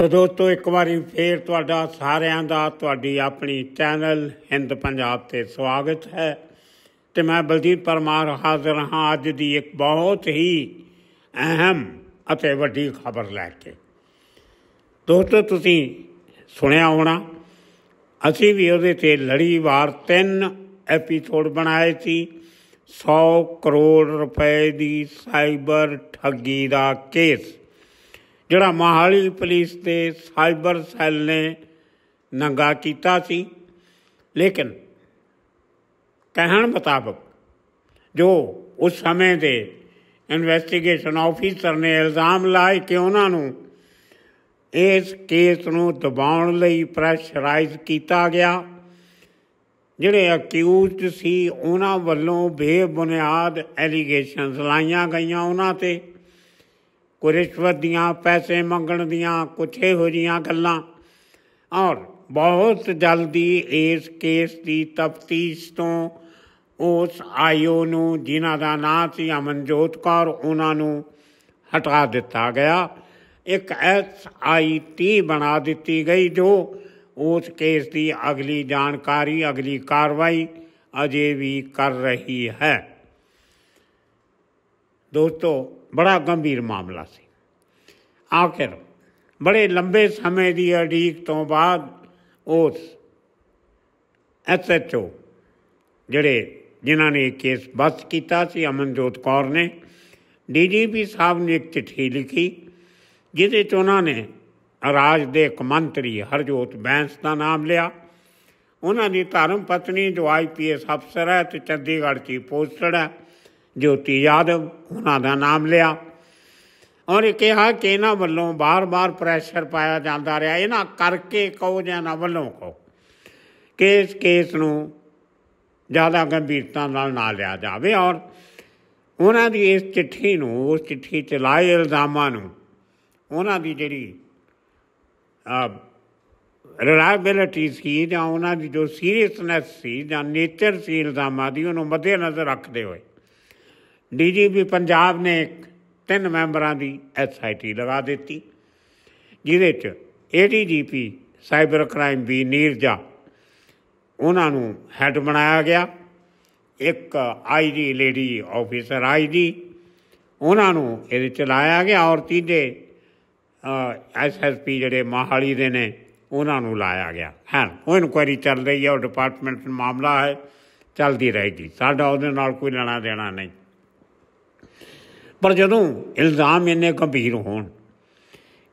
ਸੋ ਦੋਸਤੋ ਇੱਕ ਵਾਰੀ ਫੇਰ ਤੁਹਾਡਾ ਸਾਰਿਆਂ ਦਾ ਤੁਹਾਡੀ ਆਪਣੀ ਚੈਨਲ ਹਿੰਦ ਪੰਜਾਬ ਤੇ ਸਵਾਗਤ ਹੈ ਤੇ ਮੈਂ ਬਲਦੀਪ ਪਰਮਾਰ ਹਾਜ਼ਰ ਹਾਂ ਅੱਜ ਦੀ ਇੱਕ ਬਹੁਤ ਹੀ ਅਹਿਮ ਅਤੇ ਵੱਡੀ ਖਬਰ ਲੈ ਕੇ ਦੋਸਤੋ ਤੁਸੀਂ ਸੁਣਿਆ ਹੋਣਾ ਅਸੀਂ ਵੀ ਉਹਦੇ ਤੇ ਲੜੀਵਾਰ ਤਿੰਨ ਐਪੀਸੋਡ ਬਣਾਏ ਸੀ 100 ਕਰੋੜ ਰੁਪਏ ਦੀ ਸਾਈਬਰ ਠੱਗੀ ਦਾ ਕੇਸ ਜਿਹੜਾ ਮਹਾਲੀ ਪੁਲਿਸ ਤੇ ਸਾਈਬਰ ਸੈੱਲ ਨੇ ਨੰਗਾ ਕੀਤਾ ਸੀ ਲੇਕਿਨ ਕਹਿਣ ਮੁਤਾਬਕ ਜੋ ਉਸ ਸਮੇਂ ਦੇ ਇਨਵੈਸਟੀਗੇਸ਼ਨ ਆਫੀਸਰ ਨੇ ਇਲਜ਼ਾਮ ਲਾਏ ਕਿ ਉਹਨਾਂ ਨੂੰ ਇਸ ਕੇਸ ਨੂੰ ਦਬਾਉਣ ਲਈ ਪ੍ਰੈਸ਼ਰਾਈਜ਼ ਕੀਤਾ ਗਿਆ ਜਿਹੜੇ ਅਕਿਊਜ਼ਡ ਸੀ ਉਹਨਾਂ ਵੱਲੋਂ ਬੇਬੁਨਿਆਦ ਐਲੀਗੇਸ਼ਨਸ ਲਾਈਆਂ ਗਈਆਂ ਉਹਨਾਂ ਤੇ ਕੋਈ ਦੀਆਂ ਪੈਸੇ ਮੰਗਣ ਦੀਆਂ ਕੁਛ ਇਹੋ ਜੀਆਂ ਗੱਲਾਂ ਔਰ ਬਹੁਤ ਜਲਦੀ ਇਸ ਕੇਸ ਦੀ ਤਫਤੀਸ਼ ਤੋਂ ਉਸ ਆਯੋ ਨੂੰ ਜਿਨ੍ਹਾਂ ਦਾ ਨਾਂ ਸੀ ਅਮਨਜੋਤ ਕੌਰ ਉਹਨਾਂ ਨੂੰ ਹਟਾ ਦਿੱਤਾ ਗਿਆ ਇੱਕ ਐਸ ਆਈ ਟੀ ਬਣਾ ਦਿੱਤੀ ਗਈ ਜੋ ਉਸ ਕੇਸ ਦੀ ਅਗਲੀ ਜਾਣਕਾਰੀ ਅਗਲੀ ਕਾਰਵਾਈ ਅਜੇ ਵੀ ਕਰ ਰਹੀ ਹੈ ਦੋਸਤੋ ਬੜਾ ਗੰਭੀਰ ਮਾਮਲਾ ਸੀ ਆਖਿਰ ਬੜੇ ਲੰਬੇ ਸਮੇਂ ਦੀ ਅੜੀਕ ਤੋਂ ਬਾਅਦ ਉਸ ਐਸਐਚਓ ਜਿਹੜੇ ਜਿਨ੍ਹਾਂ ਨੇ ਕੇਸ ਬਸ ਕੀਤਾ ਸੀ ਅਮਨਜੋਤ ਕੌਰ ਨੇ ਡੀਜੀਪੀ ਸਾਹਿਬ ਨੇ ਇੱਕ ਚਿੱਠੀ ਲਿਖੀ ਜਿਹਦੇ 'ਚ ਉਹਨਾਂ ਨੇ ਰਾਜ ਦੇ ਇੱਕ ਮੰਤਰੀ ਹਰਜੋਤ ਬੈਂਸ ਦਾ ਨਾਮ ਲਿਆ ਉਹਨਾਂ ਦੀ ਧਰਮ ਪਤਨੀ ਜੋ ਆਈਪੀਐਸ ਅਫਸਰ ਹੈ ਤੇ ਚੰਡੀਗੜ੍ਹ ਦੀ ਪੋਸਟਡ ਹੈ ਜੋਤੀ ਯਾਦਵ ਉਹਨਾਂ ਦਾ ਨਾਮ ਲਿਆ ਔਰ ਇਹ ਕਿਹਾ ਕਿ ਇਹਨਾਂ ਵੱਲੋਂ ਬਾਰ-ਬਾਰ ਪ੍ਰੈਸ਼ਰ ਪਾਇਆ ਜਾਂਦਾ ਰਿਹਾ ਇਹਨਾਂ ਕਰਕੇ ਕਹੋ ਜਾਂ ਨਾ ਵੱਲੋਂ ਕਹੋ ਕੇਸ ਕੇਸ ਨੂੰ ਜ਼ਿਆਦਾ ਗੰਭੀਰਤਾ ਨਾਲ ਨਾ ਲਿਆ ਜਾਵੇ ਔਰ ਉਹਨਾਂ ਦੀ ਇਸ ਚਿੱਠੀ ਨੂੰ ਉਸ ਚਿੱਠੀ 'ਚ ਲਾਏ ਇਲਜ਼ਾਮਾਂ ਨੂੰ ਉਹਨਾਂ ਦੀ ਜਿਹੜੀ ਆ ਰਿਲਾਇਬਿਲਿਟੀ ਸੀ ਜਾਂ ਉਹਨਾਂ ਦੀ ਜੋ ਸੀਰੀਅਸਨੈਸ ਸੀ ਜਾਂ ਨੇਚਰ ਸੀ ਇਲਜ਼ਾਮਾਂ ਦੀ ਉਹਨੂੰ ਮੱਦੇ ਨਜ਼ਰ ਰੱਖਦੇ ਹੋਏ ਡੀਜੀਪੀ ਪੰਜਾਬ ਨੇ ਤਿੰਨ ਮੈਂਬਰਾਂ ਦੀ ਐਸਆਈਟੀ ਲਗਾ ਦਿੱਤੀ ਜਿਹਦੇ 'ਚ ਏਡੀਜੀਪੀ ਸਾਈਬਰ ਕ੍ਰਾਈਮ ਵੀ ਨੀਰਜਾ ਉਹਨਾਂ ਨੂੰ ਹੈੱਡ ਬਣਾਇਆ ਗਿਆ ਇੱਕ ਆਈਡੀ ਲੇਡੀ ਆਫੀਸਰ ਆਈਡੀ ਉਹਨਾਂ ਨੂੰ ਇਹਦੇ ਚਲਾਇਆ ਗਿਆ ਔਰ ਤੀਜੇ ਐਸਐਸਪੀ ਜਿਹੜੇ ਮਹਾਲੀ ਦੇ ਨੇ ਉਹਨਾਂ ਨੂੰ ਲਾਇਆ ਗਿਆ ਹਾਂ ਉਹ ਇਨਕੁਆਇਰੀ ਚੱਲ ਰਹੀ ਹੈ ਉਹ ਡਿਪਾਰਟਮੈਂਟ ਮਾਮਲਾ ਹੈ ਚੱਲਦੀ ਰਹੇਗੀ ਸਾਡਾ ਉਹਦੇ ਨਾਲ ਕੋਈ ਲੈਣਾ ਦੇਣਾ ਨਹੀਂ ਪਰ ਜਦੋਂ ਇਲਜ਼ਾਮ ਇੰਨੇ ਗੰਭੀਰ ਹੋਣ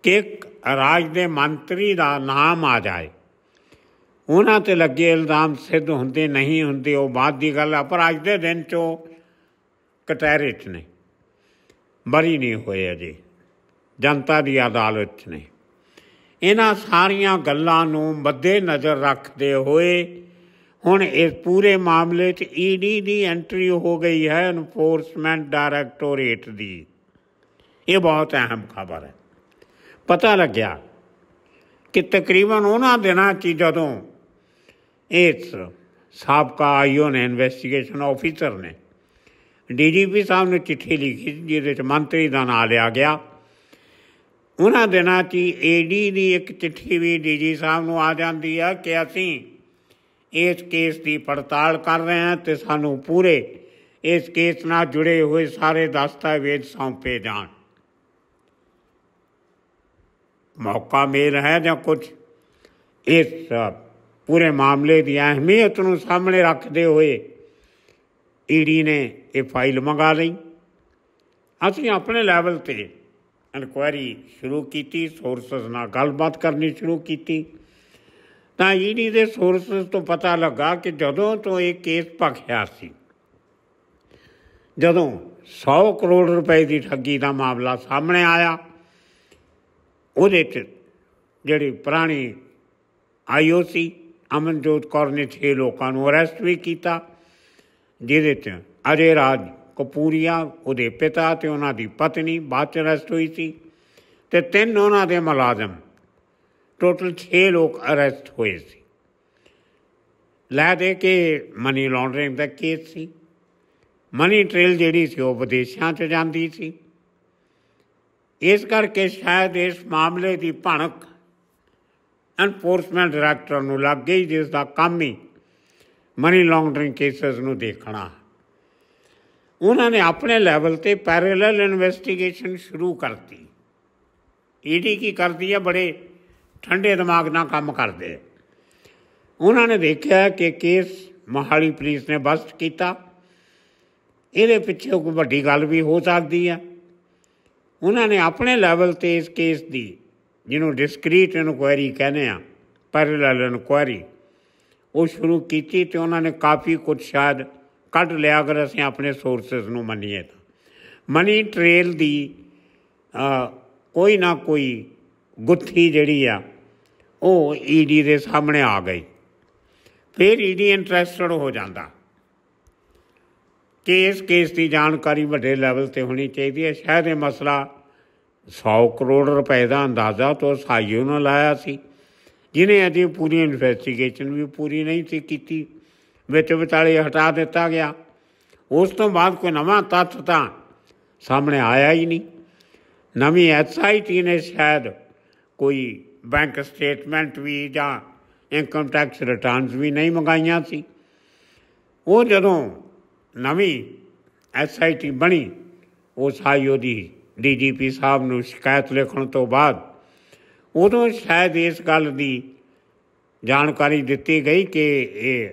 ਕਿ ਇੱਕ ਰਾਜ ਦੇ ਮੰਤਰੀ ਦਾ ਨਾਮ ਆ ਜਾਏ ਉਹਨਾਂ ਤੇ ਲੱਗੇ ਇਲਜ਼ਾਮ ਸਿੱਧ ਹੁੰਦੇ ਨਹੀਂ ਹੁੰਦੇ ਉਹ ਬਾਅਦ ਦੀ ਗੱਲ ਆ ਪਰ ਅੱਜ ਦੇ ਦਿਨ ਚੋਂ ਕਟਹਿਰੇ 'ਚ ਨੇ ਬਰੀ ਨਹੀਂ ਹੋਏ ਅਜੇ ਜਨਤਾ ਦੀ ਅਦਾਲਤ 'ਚ ਨੇ ਇਹਨਾਂ ਸਾਰੀਆਂ ਗੱਲਾਂ ਨੂੰ ਮੱਦੇ ਨਜ਼ਰ ਰੱਖਦੇ ਹੋਏ ਹੁਣ ਇਸ ਪੂਰੇ ਮਾਮਲੇ 'ਚ ਈਡੀ e ਦੀ ਐਂਟਰੀ ਹੋ ਗਈ ਹੈ ਐਨਫੋਰਸਮੈਂਟ ਡਾਇਰੈਕਟੋਰੇਟ ਦੀ ਇਹ ਬਹੁਤ ਅਹਿਮ ਖਬਰ ਹੈ ਪਤਾ ਲੱਗਿਆ ਕਿ ਤਕਰੀਬਨ ਉਹਨਾਂ ਦਿਨਾਂ 'ਚ ਜਦੋਂ ਇਸ ਸਾਬਕਾ ਆਈਓ ਨੇ ਇਨਵੈਸਟੀਗੇਸ਼ਨ ਆਫੀਸਰ ਨੇ ਡੀਜੀਪੀ ਸਾਹਿਬ ਨੂੰ ਚਿੱਠੀ ਲਿਖੀ ਜਿਹਦੇ 'ਚ ਮੰਤਰੀ ਦਾ ਨਾਮ ਲਿਆ ਗਿਆ ਉਹਨਾਂ ਦਿਨਾਂ 'ਚ ਏਡੀ e ਦੀ ਇੱਕ ਚਿੱਠੀ ਵੀ ਡੀਜੀ ਸਾਹਿਬ ਨੂੰ ਆ ਜਾਂਦੀ ਆ ਕਿ ਅਸੀਂ ਇਸ ਕੇਸ ਦੀ ਪੜਤਾਲ ਕਰ ਰਹੇ ਹਾਂ ਤੇ ਸਾਨੂੰ ਪੂਰੇ ਇਸ ਕੇਸ ਨਾਲ ਜੁੜੇ ਹੋਏ ਸਾਰੇ ਦਸਤਾਵੇਜ਼ ਸੌਂਪੇ ਜਾਣ ਮੌਕਾ ਮੇਰ ਹੈ ਜਾਂ ਕੁਝ ਇਸ ਪੂਰੇ ਮਾਮਲੇ ਦੀ ਅਹਿਮੀਅਤ ਨੂੰ ਸਾਹਮਣੇ ਰੱਖਦੇ ਹੋਏ ਈਡੀ ਨੇ ਇਹ ਫਾਈਲ ਮੰਗਾ ਲਈ ਅਸੀਂ ਆਪਣੇ ਲੈਵਲ ਤੇ ਇਨਕੁਆਇਰੀ ਸ਼ੁਰੂ ਕੀਤੀ ਸੋਰਸਸ ਨਾਲ ਗੱਲਬਾਤ ਕਰਨੀ ਸ਼ੁਰੂ ਕੀਤੀ ਤਾਂ ਈਡੀ ਦੇ ਸੋਰਸਸ ਤੋਂ ਪਤਾ ਲੱਗਾ ਕਿ ਜਦੋਂ ਤੋਂ ਇਹ ਕੇਸ ਭਖਿਆ ਸੀ ਜਦੋਂ 100 ਕਰੋੜ ਰੁਪਏ ਦੀ ਠੱਗੀ ਦਾ ਮਾਮਲਾ ਸਾਹਮਣੇ ਆਇਆ ਉਹਦੇ 'ਚ ਜਿਹੜੀ ਪ੍ਰਾਣੀ ਆਈਓਸੀ ਅਮਨਜੋਤ ਕੌਰ ਨੇ ਛੇ ਲੋਕਾਂ ਨੂੰ ਅਰੈਸਟ ਵੀ ਕੀਤਾ ਜਿਹਦੇ 'ਚ ਅਜੇ ਰਾਜ ਕਪੂਰੀਆ ਉਹਦੇ ਪਿਤਾ ਤੇ ਉਹਨਾਂ ਦੀ ਪਤਨੀ ਬਾਅਦ 'ਚ ਅਰੈਸਟ ਹੋਈ ਸੀ ਤੇ ਤਿੰਨ ਉਹਨਾਂ ਦੇ ਮੁਲਾਜ਼ਮ ਟੋਟਲ 6 ਲੋਕ ਅਰੈਸਟ ਹੋਏ ਸੀ ਲੈ ਦੇ ਕੇ ਮਨੀ ਲਾਂਡਰਿੰਗ ਦਾ ਕੇਸ ਸੀ ਮਨੀ ਟ੍ਰੇਲ ਜਿਹੜੀ ਸੀ ਉਹ ਵਿਦੇਸ਼ਾਂ 'ਚ ਜਾਂਦੀ ਸੀ ਇਸ ਕਰਕੇ ਸ਼ਾਇਦ ਇਸ ਮਾਮਲੇ ਦੀ ਭਣਕ ਐਨਫੋਰਸਮੈਂਟ ਡਾਇਰੈਕਟਰ ਨੂੰ ਲੱਗ ਗਈ ਜਿਸ ਦਾ ਕੰਮ ਹੀ ਮਨੀ ਲਾਂਡਰਿੰਗ ਕੇਸਸ ਨੂੰ ਦੇਖਣਾ ਉਹਨਾਂ ਨੇ ਆਪਣੇ ਲੈਵਲ ਤੇ ਪੈਰਲਲ ਇਨਵੈਸਟੀਗੇਸ਼ਨ ਸ਼ੁਰੂ ਕਰਤੀ ਈਡੀ ਕੀ ਕਰਦੀ ਹੈ ਬੜੇ ਠੰਡੇ ਦਿਮਾਗ ਨਾਲ ਕੰਮ ਕਰਦੇ ਉਹਨਾਂ ਨੇ ਦੇਖਿਆ ਕਿ ਕੇਸ ਮਹਾਲੀ ਪੁਲਿਸ ਨੇ ਬਸਟ ਕੀਤਾ ਇਹਦੇ ਪਿੱਛੇ ਕੋਈ ਵੱਡੀ ਗੱਲ ਵੀ ਹੋ ਸਕਦੀ ਆ ਉਹਨਾਂ ਨੇ ਆਪਣੇ ਲੈਵਲ ਤੇ ਇਸ ਕੇਸ ਦੀ ਜਿਹਨੂੰ ਡਿਸਕ੍ਰੀਟ ਇਨਕੁਆਇਰੀ ਕਹਿੰਦੇ ਆ ਪੈਰਲਲ ਇਨਕੁਆਇਰੀ ਉਹ ਸ਼ੁਰੂ ਕੀਤੀ ਤੇ ਉਹਨਾਂ ਨੇ ਕਾਫੀ ਕੁਝ ਸ਼ਾਇਦ ਕੱਢ ਲਿਆ ਅਗਰ ਅਸੀਂ ਆਪਣੇ ਸੋਰਸਸ ਨੂੰ ਮੰਨੀਏ ਤਾਂ ਮਨੀ ਟ੍ਰੇਲ ਦੀ ਕੋਈ ਨਾ ਕੋਈ ਗੁੱਥੀ ਜਿਹੜੀ ਆ ਉਹ ਈਡੀ ਦੇ ਸਾਹਮਣੇ ਆ ਗਈ ਫਿਰ ਈਡੀ ਇੰਟਰਸਟਡ ਹੋ ਜਾਂਦਾ ਕੇਸ ਕੇਸ ਦੀ ਜਾਣਕਾਰੀ ਵੱਡੇ ਲੈਵਲ ਤੇ ਹੋਣੀ ਚਾਹੀਦੀ ਹੈ ਸ਼ਾਇਦ ਇਹ ਮਸਲਾ 100 ਕਰੋੜ ਰੁਪਏ ਦਾ ਅੰਦਾਜ਼ਾ ਤੋਂ ਸਾਈਓ ਨੇ ਲਾਇਆ ਸੀ ਜਿਨੇ ਅਜੇ ਪੂਰੀ ਇਨਵੈਸਟੀਗੇਸ਼ਨ ਵੀ ਪੂਰੀ ਨਹੀਂ ਸੀ ਕੀਤੀ ਵਿੱਚ ਵਿਚਾਲੇ ਹਟਾ ਦਿੱਤਾ ਗਿਆ ਉਸ ਤੋਂ ਬਾਅਦ ਕੋਈ ਨਵਾਂ ਤੱਤ ਤਾਂ ਸਾਹਮਣੇ ਆਇਆ ਹੀ ਨਹੀਂ ਨਵੀਂ ਐਸਆਈਟੀ ਨੇ ਸ਼ਾਇਦ ਕੋਈ ਬੈਂਕ ਸਟੇਟਮੈਂਟ ਵੀ ਜਾਂ ਇਨਕਮ ਟੈਕਸ ਰਿਟਰਨਸ ਵੀ ਨਹੀਂ ਮੰਗਾਈਆਂ ਸੀ ਉਹ ਜਦੋਂ ਨਵੀਂ ਐਸਆਈਟੀ ਬਣੀ ਉਸ ਆਈਓ ਦੀ ਡੀਜੀਪੀ ਸਾਹਿਬ ਨੂੰ ਸ਼ਿਕਾਇਤ ਲਿਖਣ ਤੋਂ ਬਾਅਦ ਉਦੋਂ ਸ਼ਾਇਦ ਇਸ ਗੱਲ ਦੀ ਜਾਣਕਾਰੀ ਦਿੱਤੀ ਗਈ ਕਿ ਇਹ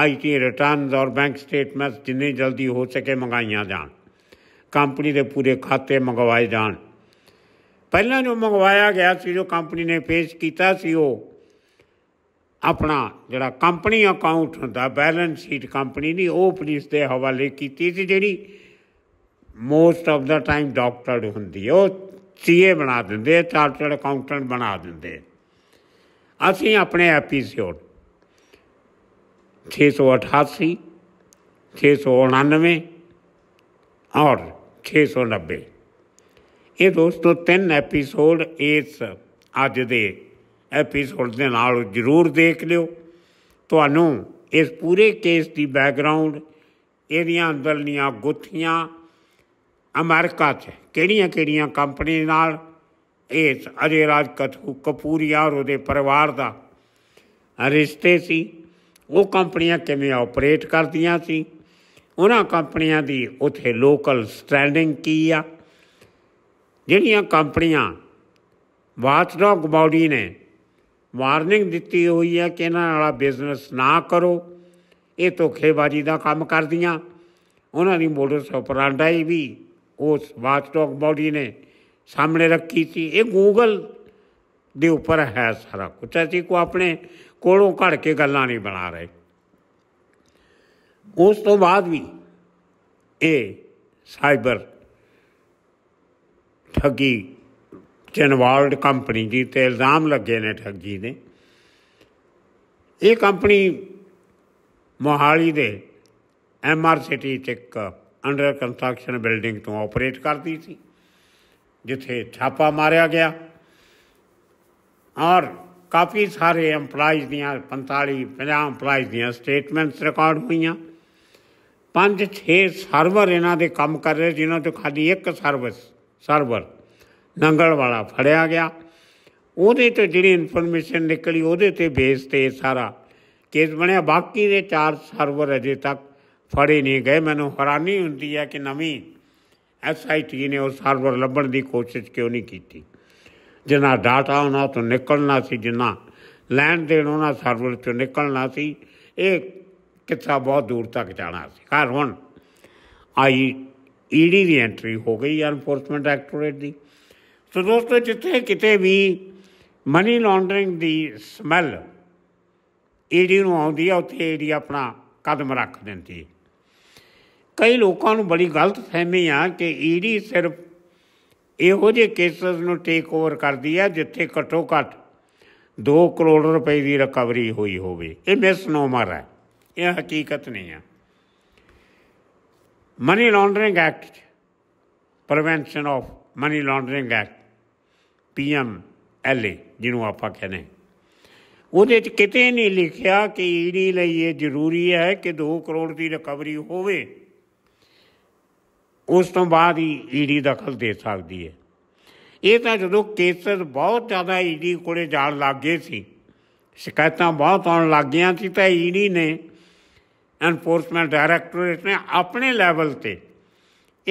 ਆਈਟੀ ਰਿਟਰਨਸ ਔਰ ਬੈਂਕ ਸਟੇਟਮੈਂਟਸ ਜਿੰਨੀ ਜਲਦੀ ਹੋ ਸਕੇ ਮੰਗਾਈਆਂ ਜਾਣ ਕੰਪਨੀ ਦੇ ਪੂਰੇ ਖਾਤੇ ਮੰਗਵਾਏ ਜਾਣ ਪਹਿਲਾਂ ਜੋ ਮੰਗਵਾਇਆ ਗਿਆ ਸੀ ਜੋ ਕੰਪਨੀ ਨੇ ਪੇਸ਼ ਕੀਤਾ ਸੀ ਉਹ ਆਪਣਾ ਜਿਹੜਾ ਕੰਪਨੀ ਅਕਾਊਂਟ ਹੁੰਦਾ ਬੈਲੈਂਸ ਸ਼ੀਟ ਕੰਪਨੀ ਦੀ ਉਹ ਪੁਲਿਸ ਦੇ ਹਵਾਲੇ ਕੀਤੀ ਸੀ ਜਿਹੜੀ most of the time doctored ਹੁੰਦੀ ਉਹ ਸੀਏ ਬਣਾ ਦਿੰਦੇ ਚਾਰਟਰਡ ਅਕਾਊਂਟੈਂਟ ਬਣਾ ਦਿੰਦੇ ਅਸੀਂ ਆਪਣੇ ਐਪੀਸੋਡ 688 699 ਔਰ 690 ਇਹ ਦੋਸਤੋ ਤਿੰਨ ਐਪੀਸੋਡ ਇਸ ਅੱਜ ਦੇ ਐਪੀਸੋਡ ਦੇ ਨਾਲ ਜਰੂਰ ਦੇਖ ਲਿਓ ਤੁਹਾਨੂੰ ਇਸ ਪੂਰੇ ਕੇਸ ਦੀ ਬੈਕਗ੍ਰਾਉਂਡ ਇਹਦੀਆਂ ਅੰਦਰਲੀਆਂ ਗੁੱਥੀਆਂ ਅਮਰੀਕਾ 'ਚ ਕਿਹੜੀਆਂ-ਕਿਹੜੀਆਂ ਕੰਪਨੀ ਨਾਲ ਇਸ ਅਜੇ ਰਾਜ ਕਥੂ ਕਪੂਰੀਆ ਔਰ ਉਹਦੇ ਪਰਿਵਾਰ ਦਾ ਰਿਸ਼ਤੇ ਸੀ ਉਹ ਕੰਪਨੀਆਂ ਕਿਵੇਂ ਆਪਰੇਟ ਕਰਦੀਆਂ ਸੀ ਉਹਨਾਂ ਕੰਪਨੀਆਂ ਦੀ ਉਥੇ ਲੋਕਲ ਸਟੈਂਡਿੰਗ ਕੀ ਆ ਜਿਹੜੀਆਂ ਕੰਪਨੀਆਂ ਵਾਚਡੌਗ ਬਾਡੀ ਨੇ ਵਾਰਨਿੰਗ ਦਿੱਤੀ ਹੋਈ ਹੈ ਕਿ ਇਹਨਾਂ ਵਾਲਾ ਬਿਜ਼ਨਸ ਨਾ ਕਰੋ ਇਹ ਧੋਖੇਬਾਜ਼ੀ ਦਾ ਕੰਮ ਕਰਦੀਆਂ ਉਹਨਾਂ ਦੀ ਮੋਡਸ ਆਪਰਾਂਡਾ ਹੀ ਵੀ ਉਸ ਵਾਚਡੌਗ ਬਾਡੀ ਨੇ ਸਾਹਮਣੇ ਰੱਖੀ ਸੀ ਇਹ ਗੂਗਲ ਦੇ ਉੱਪਰ ਹੈ ਸਾਰਾ ਕੁਝ ਅਸੀਂ ਕੋ ਆਪਣੇ ਕੋਲੋਂ ਘੜ ਕੇ ਗੱਲਾਂ ਨਹੀਂ ਬਣਾ ਰਹੇ ਉਸ ਤੋਂ ਬਾਅਦ ਵੀ ਇਹ ਸਾਈਬਰ ਠੱਗੀ ਚਨਵਾਲਡ ਕੰਪਨੀ ਦੀ ਤੇ ਇਲਜ਼ਾਮ ਲੱਗੇ ਨੇ ਠੱਗੀ ਦੇ ਇਹ ਕੰਪਨੀ ਮੋਹਾਲੀ ਦੇ ਐਮ ਆਰ ਸਿਟੀ ਚ ਇੱਕ ਅੰਡਰ ਕੰਸਟਰਕਸ਼ਨ ਬਿਲਡਿੰਗ ਤੋਂ ਆਪਰੇਟ ਕਰਦੀ ਸੀ ਜਿੱਥੇ ਛਾਪਾ ਮਾਰਿਆ ਗਿਆ ਔਰ ਕਾਫੀ ਸਾਰੇ EMPLOYEES ਦੀਆਂ 45 50 EMPLOYEES ਦੀਆਂ ਸਟੇਟਮੈਂਟਸ ਰਿਕਾਰਡ ਹੋਈਆਂ ਪੰਜ 6 ਸਰਵਰ ਇਹਨਾਂ ਦੇ ਕੰਮ ਕਰ ਰਹੇ ਜਿਨ੍ਹਾਂ ਤੋਂ ਖਾਲੀ ਇੱਕ ਸਰਵਿਸ ਸਰਵਰ ਨੰਗਲ ਵਾਲਾ ਫੜਿਆ ਗਿਆ ਉਹਦੇ ਤੇ ਜਿਹੜੀ ਇਨਫੋਰਮੇਸ਼ਨ ਨਿਕਲੀ ਉਹਦੇ ਤੇ ਬੇਸ ਤੇ ਸਾਰਾ ਕੇਸ ਬਣਿਆ ਬਾਕੀ ਦੇ ਚਾਰ ਸਰਵਰ ਅਜੇ ਤੱਕ ਫੜੇ ਨਹੀਂ ਗਏ ਮੈਨੂੰ ਹੈਰਾਨੀ ਹੁੰਦੀ ਹੈ ਕਿ ਨਵੀਂ ਐਸਆਈਟੀ ਨੇ ਉਹ ਸਰਵਰ ਲੱਭਣ ਦੀ ਕੋਸ਼ਿਸ਼ ਕਿਉਂ ਨਹੀਂ ਕੀਤੀ ਜਿੰਨਾ ਡਾਟਾ ਉਹਨਾਂ ਤੋਂ ਨਿਕਲਣਾ ਸੀ ਜਿੰਨਾ ਲੈਣ ਦੇਣ ਉਹਨਾਂ ਸਰਵਰ ਤੋਂ ਨਿਕਲਣਾ ਸੀ ਇਹ ਕਿੱਥਾ ਬਹੁਤ ਦੂਰ ਤੱਕ ਜਾਣਾ ਸੀ ਘਰ ਹੁਣ ਆਈ ਈਡੀ e ਦੀ ਐਂਟਰੀ ਹੋ ਗਈ ਐਨਫੋਰਸਮੈਂਟ ਐਕਟੋਰੇਟ ਦੀ ਸੋ ਦੋਸਤੋ ਜਿੱਥੇ ਕਿਤੇ ਵੀ ਮਨੀ ਲਾਂਡਰਿੰਗ ਦੀ ਸਮੈਲ ਈਡੀ ਨੂੰ ਆਉਂਦੀ ਆ ਉੱਥੇ ਈਡੀ ਆਪਣਾ ਕਦਮ ਰੱਖ ਦਿੰਦੀ ਹੈ ਕਈ ਲੋਕਾਂ ਨੂੰ ਬੜੀ ਗਲਤ ਫਹਿਮੀ ਆ ਕਿ ਈਡੀ e ਸਿਰਫ ਇਹੋ ਜਿਹੇ ਕੇਸਸ ਨੂੰ ਟੇਕ ਓਵਰ ਕਰਦੀ ਆ ਜਿੱਥੇ ਘੱਟੋ ਘੱਟ 2 ਕਰੋੜ ਰੁਪਏ ਦੀ ਰਿਕਵਰੀ ਹੋਈ ਹੋਵੇ ਇਹ ਮਿਸਨੋਮਰ ਹੈ ਇਹ ਹਕੀਕਤ ਨਹੀਂ ਆ money laundering act prevention of money laundering act PMLA ਜਿਹਨੂੰ ਆਪਾਂ ਕਹਿੰਦੇ ਉਹਦੇ 'ਚ ਕਿਤੇ ਨਹੀਂ ਲਿਖਿਆ ਕਿ ਈਡੀ ਲਈ ਇਹ ਜ਼ਰੂਰੀ ਹੈ ਕਿ 2 ਕਰੋੜ ਦੀ ਰਿਕਵਰੀ ਹੋਵੇ ਉਸ ਤੋਂ ਬਾਅਦ ਹੀ ਈਡੀ ਦਖਲ ਦੇ ਸਕਦੀ ਹੈ ਇਹ ਤਾਂ ਜਦੋਂ ਕੇਸਸ ਬਹੁਤ ਜ਼ਿਆਦਾ ਈਡੀ ਕੋਲੇ ਜਾਣ ਲੱਗੇ ਸੀ ਸ਼ਿਕਾਇਤਾਂ ਬਹੁਤ ਆਉਣ ਲੱਗੀਆਂ ਸੀ ਤਾਂ ਈਡੀ ਨੇ ਐਨਫੋਰਸਮੈਂਟ ਡਾਇਰੈਕਟੋਰੇਟ ਨੇ ਆਪਣੇ ਲੈਵਲ ਤੇ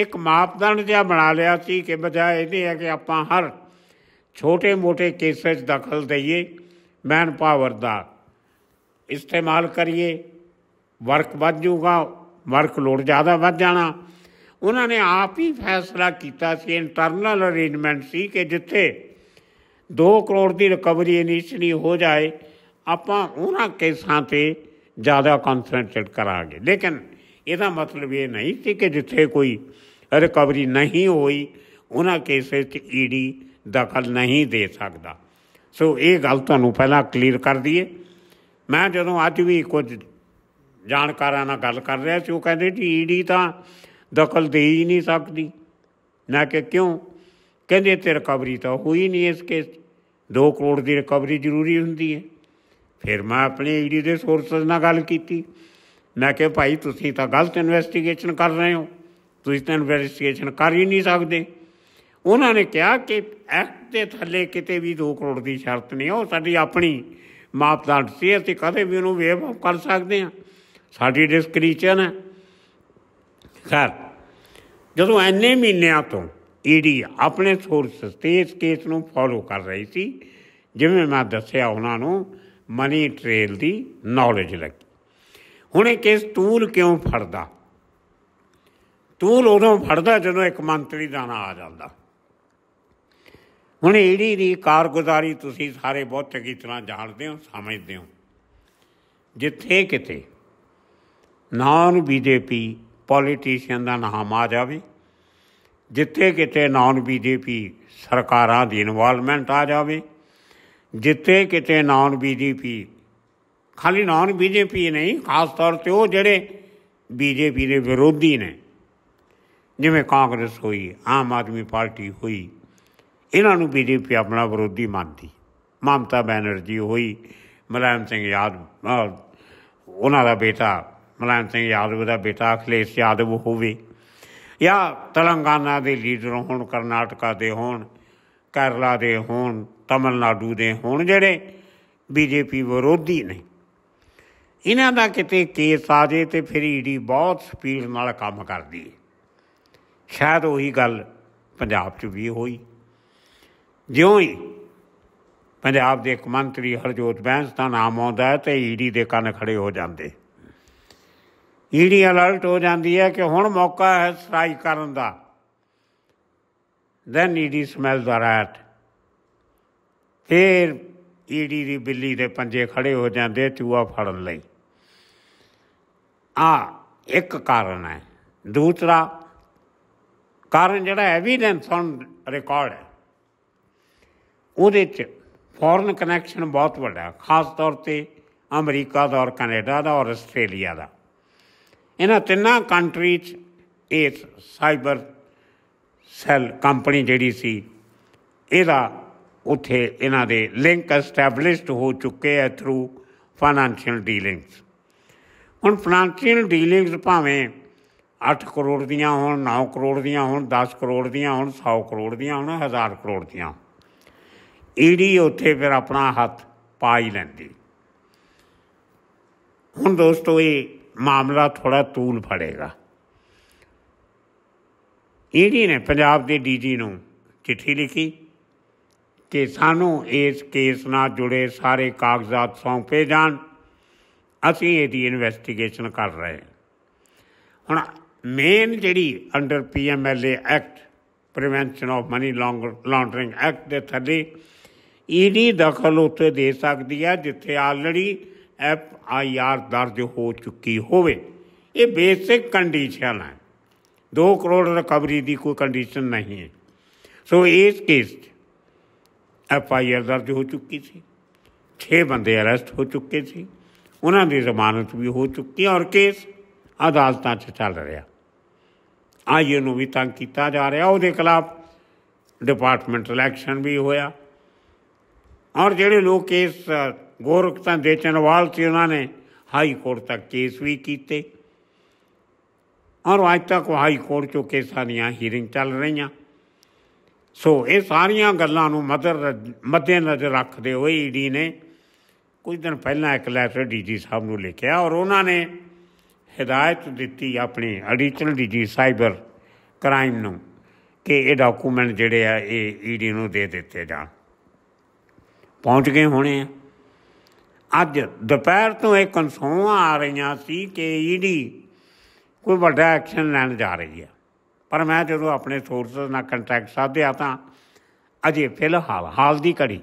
ਇੱਕ ਮਾਪਦੰਡ ਜਿਹਾ ਬਣਾ ਲਿਆ ਸੀ ਕਿ ਬਜਾਏ ਇਹਦੇ ਹੈ ਕਿ ਆਪਾਂ ਹਰ ਮੋਟੇ ਕੇਸਾਂ 'ਚ ਦਖਲ ਦਈਏ ਮੈਨ ਪਾਵਰ ਦਾ ਇਸਤੇਮਾਲ ਕਰੀਏ ਵਰਕ ਵੱਧ ਜਾਊਗਾ ਵਰਕ ਲੋਡ ਜ਼ਿਆਦਾ ਵੱਧ ਜਾਣਾ ਉਹਨਾਂ ਨੇ ਆਪ ਹੀ ਫੈਸਲਾ ਕੀਤਾ ਸੀ ਇੰਟਰਨਲ ਅਰੇਂਜਮੈਂਟ ਸੀ ਕਿ ਜਿੱਥੇ 2 ਕਰੋੜ ਦੀ ਰਿਕਵਰੀ ਇਨੀਸ਼ੀਅਲੀ ਹੋ ਜਾਏ ਆਪਾਂ ਉਹਨਾਂ ਕੇਸਾਂ ਤੇ ਜ਼ਿਆਦਾ ਕਨਸੈਂਟਰੇਟ ਕਰਾਂਗੇ ਲੇਕਿਨ ਇਹਦਾ ਮਤਲਬ ਇਹ ਨਹੀਂ ਕਿ ਜਿੱਥੇ ਕੋਈ ਰਿਕਵਰੀ ਨਹੀਂ ਹੋਈ ਉਹਨਾਂ ਕੇਸੇ 'ਚ ਈਡੀ e ਦਖਲ ਨਹੀਂ ਦੇ ਸਕਦਾ ਸੋ ਇਹ ਗੱਲ ਤੁਹਾਨੂੰ ਪਹਿਲਾਂ ਕਲੀਅਰ ਕਰ ਦਈਏ ਮੈਂ ਜਦੋਂ ਅੱਜ ਵੀ ਕੁਝ ਜਾਣਕਾਰਾਂ ਨਾਲ ਗੱਲ ਕਰ ਰਿਹਾ ਸੀ ਉਹ ਕਹਿੰਦੇ ਜੀ ਈਡੀ ਤਾਂ ਦਖਲ ਦੇ ਹੀ ਨਹੀਂ ਸਕਦੀ ਨਾ ਕਿ ਕਿਉਂ ਕਹਿੰਦੇ ਤੇ ਰਿਕਵਰੀ ਤਾਂ ਹੋਈ ਨਹੀਂ ਇਸ ਕੇਸ 2 ਕਰੋੜ ਦੀ ਰਿਕਵਰੀ ਜ਼ਰੂਰੀ ਹੁੰਦੀ ਹੈ ਫਿਰ ਮੈਂ ਆਪਣੇ ਈਡੀ ਦੇ ਸੋਰਸਸ ਨਾਲ ਗੱਲ ਕੀਤੀ ਮੈਂ ਕਿਹਾ ਭਾਈ ਤੁਸੀਂ ਤਾਂ ਗਲਤ ਇਨਵੈਸਟੀਗੇਸ਼ਨ ਕਰ ਰਹੇ ਹੋ ਤੁਸੀਂ ਤਾਂ ਇਨਵੈਸਟੀਗੇਸ਼ਨ ਕਰ ਹੀ ਨਹੀਂ ਸਕਦੇ ਉਹਨਾਂ ਨੇ ਕਿਹਾ ਕਿ ਐਕਟ ਦੇ ਥੱਲੇ ਕਿਤੇ ਵੀ 2 ਕਰੋੜ ਦੀ ਸ਼ਰਤ ਨਹੀਂ ਉਹ ਸਾਡੀ ਆਪਣੀ ਮਾਪਦੰਡ ਸੀ ਅਸੀਂ ਕਦੇ ਵੀ ਉਹਨੂੰ ਵੇਵ ਕਰ ਸਕਦੇ ਹਾਂ ਸਾਡੀ ਡਿਸਕ੍ਰੀਸ਼ਨ ਹੈ ਖੈਰ ਜਦੋਂ ਐਨੇ ਮਹੀਨਿਆਂ ਤੋਂ ਈਡੀ e ਆਪਣੇ ਸੋਰਸ ਤੇ ਇਸ ਕੇਸ ਨੂੰ ਫੋਲੋ ਕਰ ਰਹੀ ਸੀ ਜਿਵੇਂ ਮੈਂ ਦੱਸਿਆ ਉਹਨਾਂ ਨੂੰ ਮਨੀ ਟ੍ਰੇਲ ਦੀ ਨੌਲੇਜ ਲੱਗੀ ਹੁਣ ਇਹ ਕੇਸ ਤੂਲ ਕਿਉਂ ਫੜਦਾ ਤੂਲ ਉਹਨੂੰ ਫੜਦਾ ਜਦੋਂ ਇੱਕ ਮੰਤਰੀ ਦਾਣਾ ਆ ਜਾਂਦਾ ਹੁਣ ਈੜੀ ਦੀ ਕਾਰਗੁਜ਼ਾਰੀ ਤੁਸੀਂ ਸਾਰੇ ਬਹੁਤ ਚੰਗੀ ਤਰ੍ਹਾਂ ਜਾਣਦੇ ਹੋ ਸਮਝਦੇ ਹੋ ਜਿੱਥੇ ਕਿਤੇ ਨਾਨ ਬੀਜੇਪੀ ਪੋਲੀਟੀਸ਼ੀਅਨ ਦਾ ਨਾਮ ਆ ਜਾਵੇ ਜਿੱਥੇ ਕਿਤੇ ਨਾਨ ਬੀਜੇਪੀ ਸਰਕਾਰਾਂ ਦੀ ਇਨਵੋਲਵਮੈਂਟ ਆ ਜਾਵੇ ਜਿੱਥੇ ਕਿਤੇ ਨਾਨ ਬੀਜੇਪੀ ਖਾਲੀ ਨਾਨ ਬੀਜੇਪੀ ਨਹੀਂ ਖਾਸ ਤੌਰ ਤੇ ਉਹ ਜਿਹੜੇ ਬੀਜੇਪੀ ਦੇ ਵਿਰੋਧੀ ਨੇ ਜਿਵੇਂ ਕਾਂਗਰਸ ਹੋਈ ਆਮ ਆਦਮੀ ਪਾਰਟੀ ਹੋਈ ਇਹਨਾਂ ਨੂੰ ਬੀਜੇਪੀ ਆਪਣਾ ਵਿਰੋਧੀ ਮੰਨਦੀ ਮਮਤਾ ਬੈਨਰਜੀ ਹੋਈ ਮਲਾਇਮ ਸਿੰਘ ਯਾਦਵ ਉਹਨਾਂ ਦਾ ਬੇਟਾ ਮਲਾਇਮ ਸਿੰਘ ਯਾਦਵ ਦਾ ਬੇਟਾ ਅਖਲੇਸ਼ ਯਾਦਵ ਹੋਵੇ ਜਾਂ ਤਲੰਗਾਨਾ ਦੇ ਲੀਡਰ ਹੋਣ ਕਰਨਾਟਕਾ ਦੇ ਹੋਣ ਕੇਰਲਾ ਦੇ ਹੋਣ ਤਮਿਲਨਾਡੂ ਦੇ ਹੋਣ ਜਿਹੜੇ ਬੀਜੇਪੀ ਵਿਰੋਧੀ ਨੇ ਇਹਨਾਂ ਦਾ ਕਿਤੇ ਕੇਸ ਆ ਜੇ ਤੇ ਫਿਰ ਈਡੀ ਬਹੁਤ ਸਪੀਡ ਨਾਲ ਕੰਮ ਕਰਦੀ ਹੈ ਸ਼ਾਇਦ ਉਹੀ ਗੱਲ ਪੰਜਾਬ 'ਚ ਵੀ ਹੋਈ ਜਿਉਂ ਹੀ ਪੰਜਾਬ ਦੇ ਇੱਕ ਮੰਤਰੀ ਹਰਜੋਤ ਬੈਂਸ ਦਾ ਨਾਮ ਆਉਂਦਾ ਹੈ ਤੇ ਈਡੀ ਦੇ ਕੰਨ ਖੜੇ ਹੋ ਜਾਂਦੇ ਈਡੀ ਅਲਰਟ ਹੋ ਜਾਂਦੀ ਹੈ ਕਿ ਹੁਣ ਮੌਕਾ ਹੈ ਸਟ੍ਰਾਈਕ ਕਰਨ ਦਾ ਦੈਨ ਈਡੀ ਸਮੈਲ ਦਾ ਰੈਟ ਫਿਰ ਈਡੀ ਦੀ ਬਿੱਲੀ ਦੇ ਪੰਜੇ ਖੜੇ ਹੋ ਜਾਂਦੇ ਚੂਹਾ ਫੜਨ ਲਈ ਆ ਇੱਕ ਕਾਰਨ ਹੈ ਦੂਸਰਾ ਕਾਰਨ ਜਿਹੜਾ ਐਵੀਡੈਂਸ ਔਨ ਰਿਕਾਰਡ ਹੈ ਉਹਦੇ 'ਚ ਫੋਰਨ ਕਨੈਕਸ਼ਨ ਬਹੁਤ ਵੱਡਾ ਖਾਸ ਤੌਰ ਤੇ ਅਮਰੀਕਾ ਦਾ ਔਰ ਕੈਨੇਡਾ ਦਾ ਔਰ ਆਸਟ੍ਰੇਲੀਆ ਦਾ ਇਹਨਾਂ ਤਿੰਨਾਂ ਕੰਟਰੀ 'ਚ ਇਸ ਸਾਈਬਰ ਸੈਲ ਕੰਪਨੀ ਜਿਹੜੀ ਸੀ ਇਹਦਾ ਉਥੇ ਇਹਨਾਂ ਦੇ ਲਿੰਕ ਐਸਟੈਬਲਿਸ਼ਡ ਹੋ ਚੁੱਕੇ ਐ ਥਰੂ ਫਾਈਨੈਂਸ਼ੀਅਲ ਡੀਲਿੰਗਸ ਹੁਣ ਫਾਈਨੈਂਸ਼ੀਅਲ ਡੀਲਿੰਗਸ ਭਾਵੇਂ 8 ਕਰੋੜ ਦੀਆਂ ਹੋਣ 9 ਕਰੋੜ ਦੀਆਂ ਹੋਣ 10 ਕਰੋੜ ਦੀਆਂ ਹੋਣ 100 ਕਰੋੜ ਦੀਆਂ ਹੋਣ 1000 ਕਰੋੜ ਦੀਆਂ ਈੜੀ ਉੱਥੇ ਫਿਰ ਆਪਣਾ ਹੱਥ ਪਾ ਹੀ ਲੈਂਦੀ ਹੁਣ ਦੋਸਤੋ ਇਹ ਮਾਮਲਾ ਥੋੜਾ ਤੂਲ ਫੜੇਗਾ ਈੜੀ ਨੇ ਪੰਜਾਬ ਦੇ ਡੀਜੀ ਨੂੰ ਚਿੱਠੀ ਲਿਖੀ ਕਿ ਸਾਨੂੰ ਇਸ ਕੇਸ ਨਾਲ ਜੁੜੇ ਸਾਰੇ ਕਾਗਜ਼ਾਤ ਸੌਂਪੇ ਜਾਣ ਅਸੀਂ ਇਹਦੀ ਇਨਵੈਸਟੀਗੇਸ਼ਨ ਕਰ ਰਹੇ ਹੁਣ ਮੇਨ ਜਿਹੜੀ under PMLA act prevention of money laundering act ਦੇ ਥੱਲੇ ਈਡੀ ਦਖਲ ਉੱਤੇ ਦੇ ਸਕਦੀ ਹੈ ਜਿੱਥੇ ਆਲਰੇਡੀ ਐਫ ਆਈ ਆਰ ਦਰਜ ਹੋ ਚੁੱਕੀ ਹੋਵੇ ਇਹ ਬੇਸਿਕ ਕੰਡੀਸ਼ਨ ਹੈ 2 ਕਰੋੜ ਰਿਕਵਰੀ ਦੀ ਕੋਈ ਕੰਡੀਸ਼ਨ ਨਹੀਂ ਹੈ ਸੋ ਇਸ ਕੇਸ ਐਫ ਆਈ ਆਰ ਦਰਜ ਹੋ ਚੁੱਕੀ ਸੀ 6 ਬੰਦੇ ਅਰੈਸਟ ਹੋ ਚੁੱਕੇ ਸੀ ਉਹਨਾਂ ਦੀ ਜ਼ਮਾਨਤ ਵੀ ਹੋ ਚੁੱਕੀ ਔਰ ਕੇਸ ਅਦਾਲਤਾਂ 'ਚ ਚੱਲ ਰਿਹਾ ਆਈਏ ਨੂੰ ਵੀ ਤੰਗ ਕੀਤਾ ਜਾ ਰਿਹਾ ਉਹਦੇ ਖਿਲਾਫ ਡਿਪਾਰਟਮੈਂਟਲ ਐਕਸ਼ਨ ਵੀ ਹੋਇਆ ਔਰ ਜਿਹੜੇ ਲੋਕ ਇਸ ਗੋਰਖਤਾਂ ਦੇ ਚਨਵਾਲ ਸੀ ਉਹਨਾਂ ਨੇ ਹਾਈ ਕੋਰਟ ਤੱਕ ਕੇਸ ਵੀ ਕੀਤੇ ਔਰ ਅੱਜ ਤੱਕ ਹਾਈ ਕੋਰਟ ਚੋਂ ਕੇਸਾਂ ਦੀਆਂ ਹੀਰਿੰਗ ਚੱਲ ਰਹੀਆਂ ਸੋ ਇਹ ਸਾਰੀਆਂ ਗੱਲਾਂ ਨੂੰ ਮਦਰ ਮੱਦੇ ਨਜ਼ਰ ਰੱਖਦੇ ਹੋਏ ਈਡੀ ਨੇ ਕੁਝ ਦਿਨ ਪਹਿਲਾਂ ਇੱਕ ਲੈਟਰ ਡੀਜੀ ਸਾਹਿਬ ਨੂੰ ਲਿਖਿਆ ਔਰ ਉਹਨਾਂ ਨੇ ਹਦਾਇਤ ਦਿੱਤੀ ਆਪਣੀ ਐਡੀਸ਼ਨਲ ਡੀਜੀ ਸਾਈਬਰ ਕ੍ਰਾਈਮ ਨੂੰ ਕਿ ਇਹ ਡਾਕੂਮੈਂਟ ਜਿਹੜੇ ਆ ਇਹ ਈਡੀ ਨੂੰ ਦੇ ਦਿੱਤੇ ਜਾਣ ਪਹੁੰਚ ਗਏ ਹੋਣੇ ਆ ਅੱਜ ਦੁਪਹਿਰ ਤੋਂ ਇਹ ਕਨਸੋਆਂ ਆ ਰਹੀਆਂ ਸੀ ਕਿ ਈਡੀ ਕੋਈ ਵੱਡਾ ਐਕਸ਼ਨ ਲੈਣ ਜਾ ਰਹੀ ਹੈ ਪਰ ਮੈਂ ਜਦੋਂ ਆਪਣੇ ਸੋਰਸਸ ਨਾਲ ਕੰਟੈਕਟ ਸਾਧਿਆ ਤਾਂ ਅਜੇ ਫਿਲਹਾਲ ਹਾਲ ਦੀ ਘੜੀ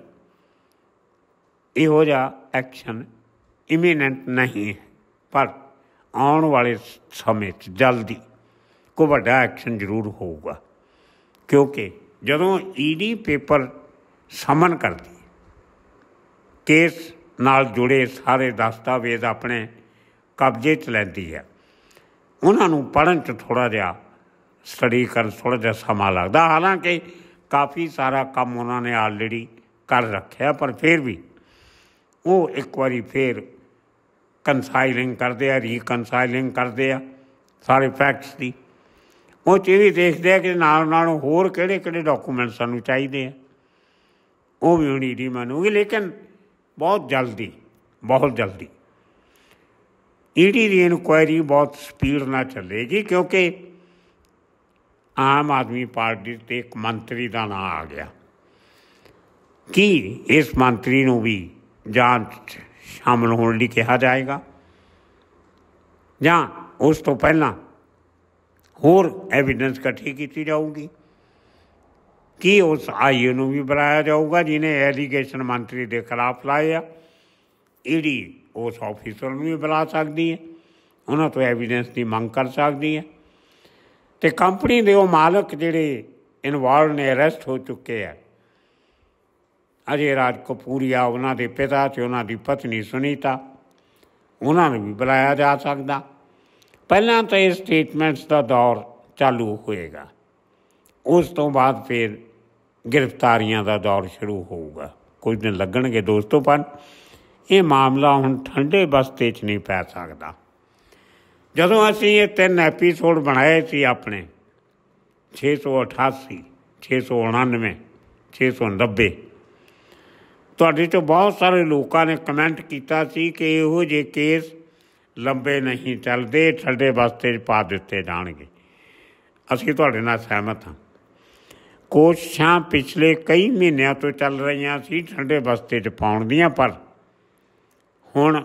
ਇਹੋ ਜਿਹਾ ਐਕਸ਼ਨ ਇਮੀਨੈਂਟ ਨਹੀਂ ਹੈ ਪਰ ਆਉਣ ਵਾਲੇ ਸਮੇਂ 'ਚ ਜਲਦੀ ਕੋਈ ਵੱਡਾ ਐਕਸ਼ਨ ਜ਼ਰੂਰ ਹੋਊਗਾ ਕਿਉਂਕਿ ਜਦੋਂ ਈਡੀ ਪੇਪਰ ਸਮਨ ਕਰਦੀ ਕੇਸ ਨਾਲ ਜੁੜੇ ਸਾਰੇ ਦਸਤਾਵੇਜ਼ ਆਪਣੇ ਕਬਜ਼ੇ 'ਚ ਲੈਂਦੀ ਹੈ ਉਹਨਾਂ ਨੂੰ ਪੜਨ 'ਚ ਥੋੜਾ ਜਿਹਾ ਸਟੱਡੀ ਕਰਨ ਥੋੜਾ ਜਿਹਾ ਸਮਾਂ ਲੱਗਦਾ ਹਾਲਾਂਕਿ ਕਾਫੀ ਸਾਰਾ ਕੰਮ ਉਹਨਾਂ ਨੇ ਆਲਰੇਡੀ ਕਰ ਰੱਖਿਆ ਪਰ ਫਿਰ ਵੀ ਉਹ ਇੱਕ ਵਾਰੀ ਫੇਰ ਕਨਸਾਈਲਿੰਗ ਕਰਦੇ ਆ ਰੀਕਨਸਾਈਲਿੰਗ ਕਰਦੇ ਆ ਸਾਰੇ ਫੈਕਟਸ ਦੀ ਉਹ ਚੀਜ਼ ਵੀ ਦੇਖਦੇ ਆ ਕਿ ਨਾਲ ਨਾਲ ਹੋਰ ਕਿਹੜੇ ਕਿਹੜੇ ਡਾਕੂਮੈਂਟ ਸਾਨੂੰ ਚਾਹੀਦੇ ਆ ਉਹ ਵੀ ਉਹਨੀ ਦੀ ਮੰਨੂਗੀ ਲੇਕਿਨ ਬਹੁਤ ਜਲਦੀ ਬਹੁਤ ਜਲਦੀ ਈਡੀ ਦੀ ਇਨਕੁਆਇਰੀ ਬਹੁਤ ਸਪੀਡ ਨਾਲ ਚੱਲੇਗੀ ਕਿਉਂਕਿ ਆਮ ਆਦਮੀ ਪਾਰਟੀ ਤੇ ਇੱਕ ਮੰਤਰੀ ਦਾ ਨਾਮ ਆ ਗਿਆ ਕੀ ਇਸ ਮੰਤਰੀ ਨੂੰ ਵੀ ਜਾਂਚ ਸ਼ਾਮਲ ਹੋਣ ਲਈ ਕਿਹਾ ਜਾਏਗਾ ਜਾਂ ਉਸ ਤੋਂ ਪਹਿਲਾਂ ਹੋਰ ਐਵੀਡੈਂਸ ਇਕੱਠੀ ਕੀਤੀ ਜਾਊਗੀ ਕੀ ਉਸ ਆਈਏ ਨੂੰ ਵੀ ਬਣਾਇਆ ਜਾਊਗਾ ਜਿਹਨੇ ਐਲੀਗੇਸ਼ਨ ਮੰਤਰੀ ਦੇ ਖਿਲਾਫ ਲਾਇਆ ਈਡੀ ਉਸ ਆਫੀਸਰ ਨੂੰ ਵੀ ਬੁਲਾ ਸਕਦੀ ਹੈ ਉਹਨਾਂ ਤੋਂ ਐਵੀਡੈਂਸ ਦੀ ਮੰਗ ਕਰ ਸਕਦੀ ਹੈ ਤੇ ਕੰਪਨੀ ਦੇ ਉਹ ਮਾਲਕ ਜਿਹੜੇ ਇਨਵੋਲਡ ਨੇ ਅਰੈਸਟ ਹੋ ਚੁੱਕੇ ਆ ਅਜੇ ਰਾਜ ਕਪੂਰੀਆ ਉਹਨਾਂ ਦੇ ਪਿਤਾ ਤੇ ਉਹਨਾਂ ਦੀ ਪਤਨੀ ਸੁਨੀਤਾ ਉਹਨਾਂ ਨੂੰ ਵੀ ਬੁਲਾਇਆ ਜਾ ਸਕਦਾ ਪਹਿਲਾਂ ਤਾਂ ਇਹ ਸਟੇਟਮੈਂਟਸ ਦਾ ਦੌਰ ਚਾਲੂ ਹੋਏਗਾ ਉਸ ਤੋਂ ਬਾਅਦ ਫਿਰ ਗ੍ਰਿਫਤਾਰੀਆਂ ਦਾ ਦੌਰ ਸ਼ੁਰੂ ਹੋਊਗਾ ਕੁਝ ਦਿਨ ਲੱਗਣਗੇ ਦੋਸਤੋ ਪਰ ਇਹ ਮਾਮਲਾ ਹੁਣ ਠੰਡੇ ਬਸਤੇ 'ਚ ਨਹੀਂ ਪੈ ਸਕਦਾ ਜਦੋਂ ਅਸੀਂ ਇਹ ਤਿੰਨ ਐਪੀਸੋਡ ਬਣਾਏ ਸੀ ਆਪਣੇ 688 699 690 ਤੁਹਾਡੇ ਤੋਂ ਬਹੁਤ ਸਾਰੇ ਲੋਕਾਂ ਨੇ ਕਮੈਂਟ ਕੀਤਾ ਸੀ ਕਿ ਇਹੋ ਜਿਹੇ ਕੇਸ ਲੰਬੇ ਨਹੀਂ ਚੱਲਦੇ ਠੰਡੇ ਬਸਤੇ 'ਚ ਪਾ ਦਿੱਤੇ ਜਾਣਗੇ ਅਸੀਂ ਤੁਹਾਡੇ ਨਾਲ ਸਹਿਮਤ ਹਾਂ ਕੋਸ਼ਾਂ ਪਿਛਲੇ ਕਈ ਮਹੀਨਿਆਂ ਤੋਂ ਚੱਲ ਰਹੀਆਂ ਸੀ ਠੰਡੇ ਬਸਤੇ 'ਚ ਪਾਉਣ ਦੀਆਂ ਪਰ ਹੁਣ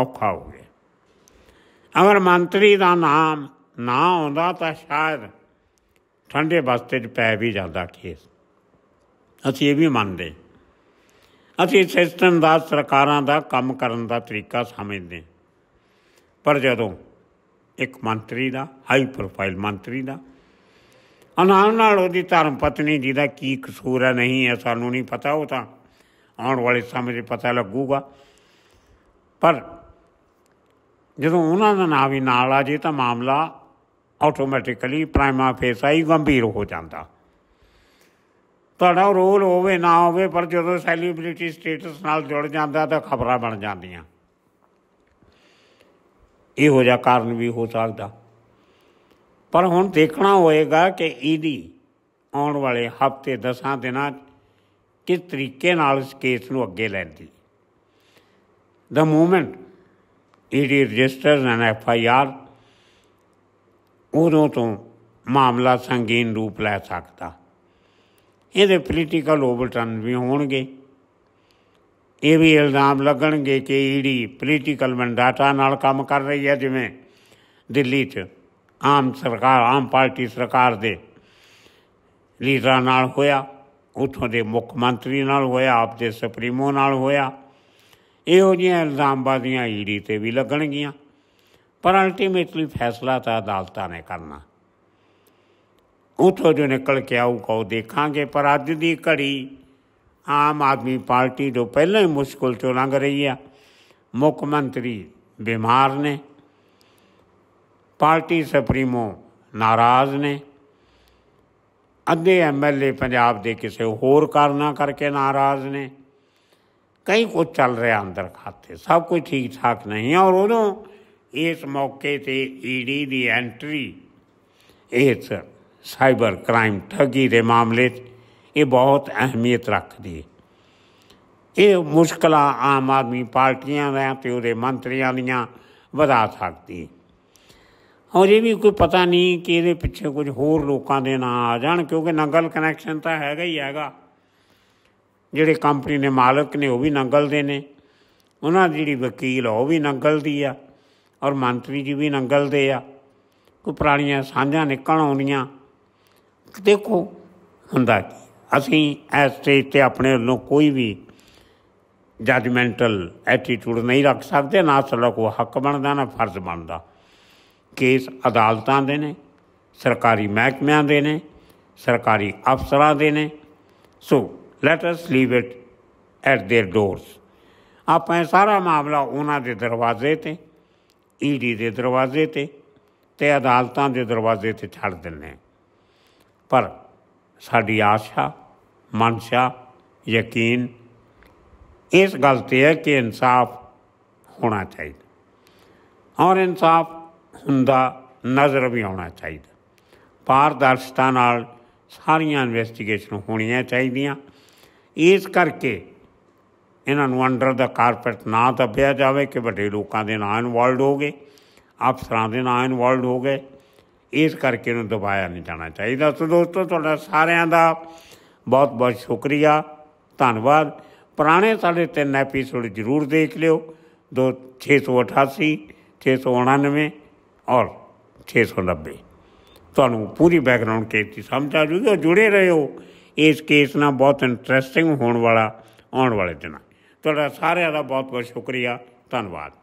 ਔਖਾ ਹੋ ਗਿਆ ਅਗਰ ਮੰਤਰੀ ਦਾ ਨਾਮ ਨਾ ਆਉਂਦਾ ਤਾਂ ਸ਼ਾਇਦ ਠੰਡੇ ਬਸਤੇ 'ਚ ਪੈ ਵੀ ਜਾਂਦਾ ਕੇਸ ਅਸੀਂ ਇਹ ਵੀ ਮੰਨਦੇ ਅਸੀਂ ਸਿਸਟਮ ਦਾ ਸਰਕਾਰਾਂ ਦਾ ਕੰਮ ਕਰਨ ਦਾ ਤਰੀਕਾ ਸਮਝਦੇ ਪਰ ਜਦੋਂ ਇੱਕ ਮੰਤਰੀ ਦਾ ਹਾਈ ਪ੍ਰੋਫਾਈਲ ਮੰਤਰੀ ਦਾ ਅਨਾਮ ਨਾਲ ਉਹਦੀ ਧਰਮ ਪਤਨੀ ਜੀ ਦਾ ਕੀ ਕਸੂਰ ਹੈ ਨਹੀਂ ਹੈ ਸਾਨੂੰ ਨਹੀਂ ਪਤਾ ਉਹ ਤਾਂ ਆਉਣ ਵਾਲੇ ਸਮੇਂ 'ਚ ਪਤਾ ਲੱਗੂਗਾ ਪਰ ਜਦੋਂ ਉਹਨਾਂ ਦਾ ਨਾਮ ਵੀ ਨਾਲ ਆ ਜੇ ਤਾਂ ਮਾਮਲਾ ਆਟੋਮੈਟਿਕਲੀ ਪ੍ਰਾਈਮਾ ਫੇਸਾ ਹੀ ਗੰਭੀਰ ਹੋ ਜਾਂਦਾ ਤੁਹਾਡਾ ਰੋਲ ਹੋਵੇ ਨਾ ਹੋਵੇ ਪਰ ਜਦੋਂ ਸੈਲੀਬ੍ਰਿਟੀ ਸਟੇਟਸ ਨਾਲ ਜੁੜ ਜਾਂਦਾ ਤਾਂ ਖਬਰਾਂ ਬਣ ਜਾਂਦੀਆਂ ਇਹੋ ਜਿਹਾ ਕਾਰਨ ਵੀ ਹੋ ਸਕਦਾ ਪਰ ਹੁਣ ਦੇਖਣਾ ਹੋਏਗਾ ਕਿ ਇਹਦੀ ਆਉਣ ਵਾਲੇ ਹਫ਼ਤੇ ਦਸਾਂ ਦਿਨਾਂ ਕਿਸ ਤਰੀਕੇ ਨਾਲ ਇਸ ਕੇਸ ਨੂੰ ਅੱਗੇ ਲੈਂਦੀ ਦ ਮੂਵਮੈਂਟ ਈਡੀ ਰਜਿਸਟਰ ਨਾ ਐਫ ਆਈ ਆਰ ਉਦੋਂ ਤੋਂ ਮਾਮਲਾ ਸੰਗੀਨ ਰੂਪ ਲੈ ਸਕਦਾ ਇਹਦੇ ਪੋਲੀਟੀਕਲ ਓਵਰਟਨ ਵੀ ਹੋਣਗੇ ਇਹ ਵੀ ਇਲਜ਼ਾਮ ਲੱਗਣਗੇ ਕਿ ਈਡੀ ਪੋਲੀਟੀਕਲ ਮੰਡਾਟਾ ਨਾਲ ਕੰਮ ਕਰ ਰਹੀ ਹੈ ਜਿਵੇਂ ਦਿੱਲੀ 'ਚ ਆਮ ਸਰਕਾਰ ਆਮ ਪਾਰਟੀ ਸਰਕਾਰ ਦੇ ਲੀਡਰਾਂ ਨਾਲ ਹੋਇਆ ਉਥੋਂ ਦੇ ਮੁੱਖ ਮੰਤਰੀ ਨਾਲ ਹੋਇਆ ਆਪ ਦੇ ਸੁਪਰੀਮੋ ਨਾਲ ਹੋਇਆ ਇਹੋ ਜਿਹੀਆਂ ਇਲਜ਼ਾਮਬਾਜ਼ੀਆਂ ਈਡੀ ਤੇ ਵੀ ਲੱਗਣਗੀਆਂ ਪਰ ਅਲਟੀਮੇਟਲੀ ਫੈਸਲਾ ਤਾਂ ਅਦਾਲਤਾਂ ਨੇ ਕਰਨਾ ਉਥੋਂ ਜੋ ਨਿਕਲ ਕੇ ਆਊਗਾ ਉਹ ਦੇਖਾਂਗੇ ਪਰ ਅੱਜ ਦੀ ਘੜੀ ਆਮ ਆਦਮੀ ਪਾਰਟੀ ਜੋ ਪਹਿਲਾਂ ਹੀ ਮੁਸ਼ਕਲ ਚੋਂ ਲੰਘ ਰਹੀ ਆ ਮੁੱਖ ਮੰਤਰੀ ਬਿਮਾਰ ਨੇ ਪਾਰਟੀ ਸੁਪਰੀਮੋ ਨਾਰਾਜ਼ ਨੇ ਅੱਧੇ ਐਮਐਲਏ ਪੰਜਾਬ ਦੇ ਕਿਸੇ ਹੋਰ ਕਾਰਨਾ ਕਰਕੇ ਨਾਰਾਜ਼ ਨੇ ਕਈ ਕੁਝ ਚੱਲ ਰਿਹਾ ਅੰਦਰ ਖਾਤੇ ਸਭ ਕੁਝ ਠੀਕ ਠਾਕ ਨਹੀਂ ਔਰ ਉਹਨੂੰ ਇਸ ਮੌਕੇ ਤੇ ਈਡੀ ਦੀ ਐਂਟਰੀ ਇਸ ਸਾਈਬਰ ਕ੍ਰਾਈਮ ਠੱਗੀ ਦੇ ਮਾਮਲੇ 'ਚ ਇਹ ਬਹੁਤ ਅਹਿਮੀਅਤ ਰੱਖਦੀ ਇਹ ਮੁਸ਼ਕਲਾਂ ਆਮ ਆਦਮੀ ਪਾਰਟੀਆਂ ਦੇ ਤੇ ਉਹਦੇ ਮੰਤਰੀਆਂ ਦੀਆਂ ਵਧਾ ਸਕਦੀ ਹੈ ਔਰ ਇਹ ਵੀ ਕੋਈ ਪਤਾ ਨਹੀਂ ਕਿ ਇਹਦੇ ਪਿੱਛੇ ਕੁਝ ਹੋਰ ਲੋਕਾਂ ਦੇ ਨਾਂ ਆ ਜਾਣ ਕਿਉਂਕਿ ਨੰਗਲ ਕਨੈਕਸ਼ਨ ਤਾਂ ਹੈਗਾ ਹੀ ਹੈਗਾ ਜਿਹੜੇ ਕੰਪਨੀ ਦੇ ਮਾਲਕ ਨੇ ਉਹ ਵੀ ਨੰਗਲ ਦੇ ਨੇ ਉਹਨਾਂ ਦੀ ਜਿਹੜੀ ਵਕੀਲ ਆ ਉਹ ਵੀ ਨੰਗਲ ਦੀ ਆ ਔਰ ਮੰਤਰੀ ਜੀ ਵੀ ਨੰਗਲ ਦੇ ਆ ਕੋਈ ਪੁਰਾਣੀਆਂ ਸਾਂਝਾਂ ਨਿਕਲ ਆਉਂਦੀਆਂ ਦੇਖੋ ਹੁੰਦਾ ਕੀ ਅਸੀਂ ਇਸ ਸਟੇਜ ਤੇ ਆਪਣੇ ਵੱਲੋਂ ਕੋਈ ਵੀ ਜਜਮੈਂਟਲ ਐਟੀਟਿਊਡ ਨਹੀਂ ਰੱਖ ਸਕਦੇ ਨਾ ਸਲਕ ਉਹ ਹੱਕ ਬਣਦਾ ਨਾ ਫਰਜ਼ ਬਣਦਾ ਕੇਸ ਅਦਾਲਤਾਂ ਦੇ ਨੇ ਸਰਕਾਰੀ ਮਹਿਕਮਿਆਂ ਦੇ ਨੇ ਸਰਕਾਰੀ ਅਫਸਰਾਂ ਦੇ ਨੇ so let us leave it at their doors ਆਪਾਂ ਸਾਰਾ ਮਾਮਲਾ ਉਹਨਾਂ ਦੇ ਦਰਵਾਜ਼ੇ ਤੇ ਈਡੀ e ਦੇ ਦਰਵਾਜ਼ੇ ਤੇ ਤੇ ਅਦਾਲਤਾਂ ਦੇ ਦਰਵਾਜ਼ੇ ਤੇ ਛੱਡ ਦਿੰਨੇ ਪਰ ਸਾਡੀ ਆਸ਼ਾ ਮਨਸ਼ਾ ਯਕੀਨ ਇਸ ਗੱਲ ਤੇ ਹੈ ਕਿ ਇਨਸਾਫ ਹੋਣਾ ਚਾਹੀਦਾ ਔਰ ਇਨਸਾਫ ਹੁੰਦਾ ਨਜ਼ਰ ਵੀ ਆਉਣਾ ਚਾਹੀਦਾ ਪਾਰਦਰਸ਼ਤਾ ਨਾਲ ਸਾਰੀਆਂ ਇਨਵੈਸਟੀਗੇਸ਼ਨ ਹੋਣੀਆਂ ਚਾਹੀਦੀਆਂ ਇਸ ਕਰਕੇ ਇਹਨਾਂ ਨੂੰ ਅੰਡਰ ਦਾ ਕਾਰਪੈਟ ਨਾ ਦੱਬਿਆ ਜਾਵੇ ਕਿ ਵੱਡੇ ਲੋਕਾਂ ਦੇ ਨਾਂ ਇਨਵੋਲਡ ਹੋ ਗਏ ਅਫਸਰਾਂ ਦੇ ਨਾਂ ਇਨਵੋਲਡ ਹੋ ਗਏ ਇਸ ਕਰਕੇ ਇਹਨੂੰ ਦਬਾਇਆ ਨਹੀਂ ਜਾਣਾ ਚਾਹੀਦਾ ਸੋ ਦੋਸਤੋ ਤੁਹਾਡਾ ਸਾਰਿਆਂ ਦਾ ਬਹੁਤ ਬਹੁਤ ਸ਼ੁਕਰੀਆ ਧੰਨਵਾਦ ਪੁਰਾਣੇ ਸਾਡੇ ਤਿੰਨ ਐਪੀਸੋਡ ਜ਼ਰੂਰ ਦੇਖ ਲਿਓ 2 688 699 ਔਰ 690 ਤੁਹਾਨੂੰ ਪੂਰੀ ਬੈਕਗ੍ਰਾਉਂਡ ਕੇਸ ਦੀ ਸਮਝ ਆ ਜੂਗੀ ਜੁੜੇ ਰਹੋ ਇਸ ਕੇਸ ਨਾਲ ਬਹੁਤ ਇੰਟਰਸਟਿੰਗ ਹੋਣ ਵਾਲਾ ਆਉਣ ਵਾਲੇ ਦਿਨਾਂ ਤੁਹਾਡਾ ਸਾਰਿਆਂ ਦਾ ਬਹੁਤ ਬਹੁਤ ਸ਼ੁਕਰੀਆ ਧੰਨਵਾਦ